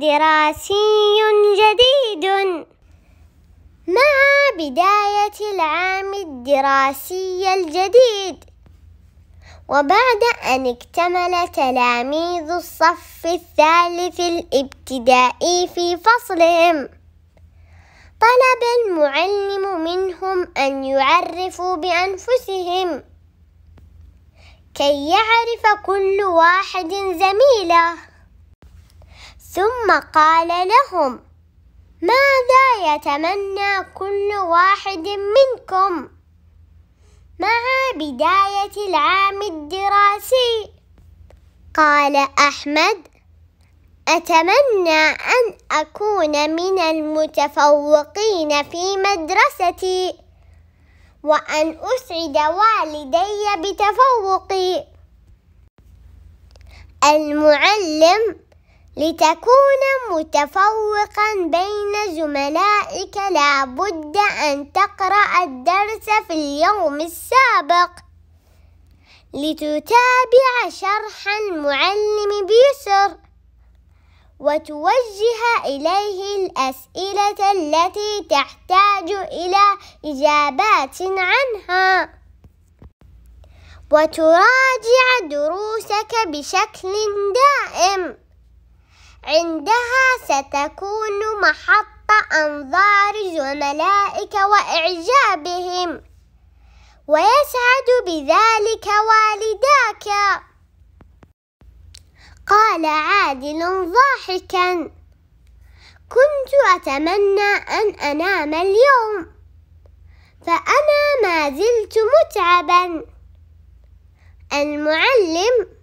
دراسي جديد مع بداية العام الدراسي الجديد وبعد أن اكتمل تلاميذ الصف الثالث الابتدائي في فصلهم طلب المعلم منهم أن يعرفوا بأنفسهم كي يعرف كل واحد زميله ثم قال لهم ماذا يتمنى كل واحد منكم مع بداية العام الدراسي قال أحمد أتمنى أن أكون من المتفوقين في مدرستي وأن أسعد والدي بتفوقي المعلم لتكون متفوقا بين زملائك لابد أن تقرأ الدرس في اليوم السابق لتتابع شرح المعلم بيسر وتوجه إليه الأسئلة التي تحتاج إلى إجابات عنها وتراجع دروسك بشكل دائم عندها ستكون محط أنظار الملائكة وإعجابهم ويسعد بذلك والداك قال عادل ضاحكا كنت أتمنى أن أنام اليوم فأنا ما زلت متعبا المعلم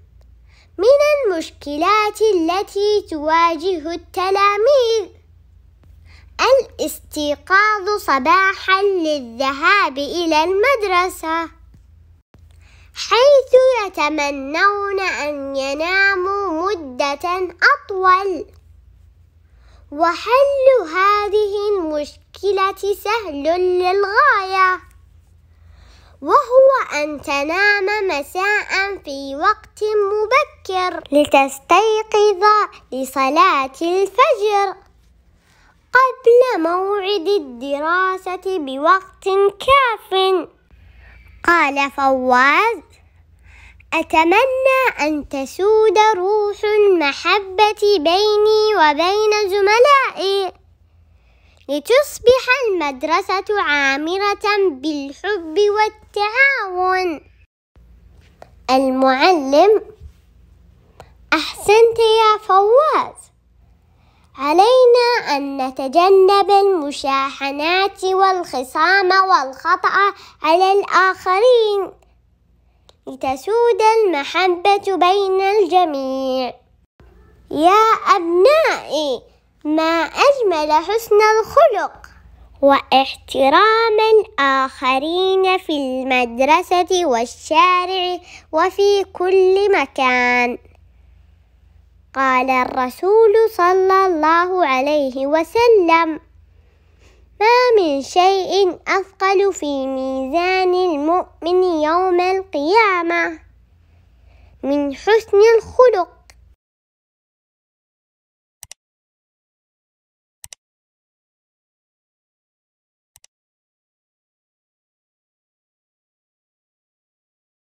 من المشكلات التي تواجه التلاميذ الاستيقاظ صباحا للذهاب إلى المدرسة حيث يتمنون أن يناموا مدة أطول وحل هذه المشكلة سهل للغاية وهو أن تنام مساء في وقت مبكر لتستيقظ لصلاة الفجر قبل موعد الدراسة بوقت كاف قال فواز أتمنى أن تسود روح المحبة بيني وبين زملائي لتصبح المدرسة عامرة بالحب والتعاون المعلم أحسنت يا فواز علينا أن نتجنب المشاحنات والخصام والخطأ على الآخرين لتسود المحبة بين الجميع يا أبنائي ما أجمل حسن الخلق واحترام الآخرين في المدرسة والشارع وفي كل مكان قال الرسول صلى الله عليه وسلم ما من شيء أثقل في ميزان المؤمن يوم القيامة من حسن الخلق